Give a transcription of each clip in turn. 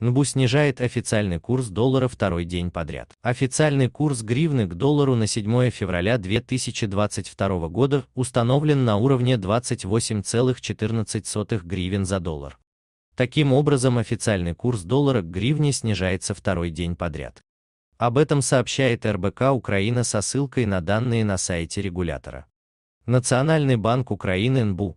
НБУ снижает официальный курс доллара второй день подряд. Официальный курс гривны к доллару на 7 февраля 2022 года установлен на уровне 28,14 гривен за доллар. Таким образом, официальный курс доллара к гривне снижается второй день подряд. Об этом сообщает РБК Украина со ссылкой на данные на сайте регулятора. Национальный банк Украины НБУ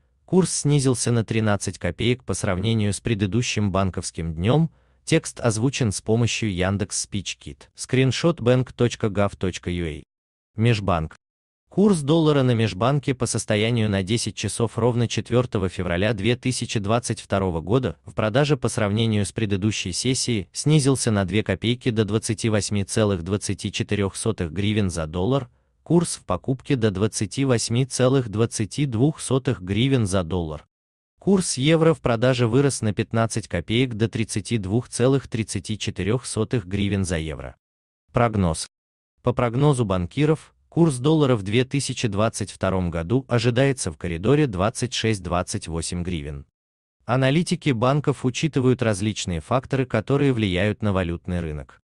Курс снизился на 13 копеек по сравнению с предыдущим банковским днем. Текст озвучен с помощью Яндекс Speechkit. Скриншот bank.gov.ua. Межбанк. Курс доллара на межбанке по состоянию на 10 часов ровно 4 февраля 2022 года в продаже по сравнению с предыдущей сессией снизился на 2 копейки до 28,24 гривен за доллар, курс в покупке до 28,22 гривен за доллар. Курс евро в продаже вырос на 15 копеек до 32,34 гривен за евро. Прогноз. По прогнозу банкиров, курс доллара в 2022 году ожидается в коридоре 26-28 гривен. Аналитики банков учитывают различные факторы, которые влияют на валютный рынок.